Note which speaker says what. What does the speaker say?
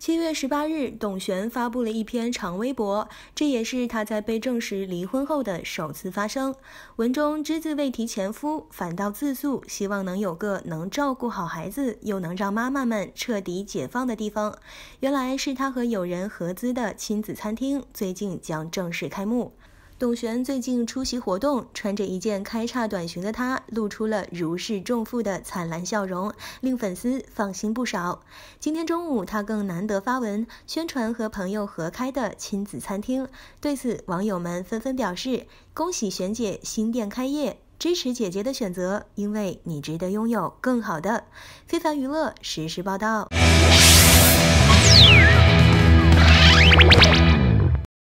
Speaker 1: 七月十八日，董璇发布了一篇长微博，这也是她在被证实离婚后的首次发声。文中只字未提前夫，反倒自述希望能有个能照顾好孩子，又能让妈妈们彻底解放的地方。原来是她和友人合资的亲子餐厅，最近将正式开幕。董璇最近出席活动，穿着一件开叉短裙的她，露出了如释重负的灿烂笑容，令粉丝放心不少。今天中午，她更难得发文宣传和朋友合开的亲子餐厅。对此，网友们纷纷表示：“恭喜璇姐新店开业，支持姐姐的选择，因为你值得拥有更好的。”非凡娱乐实时报道。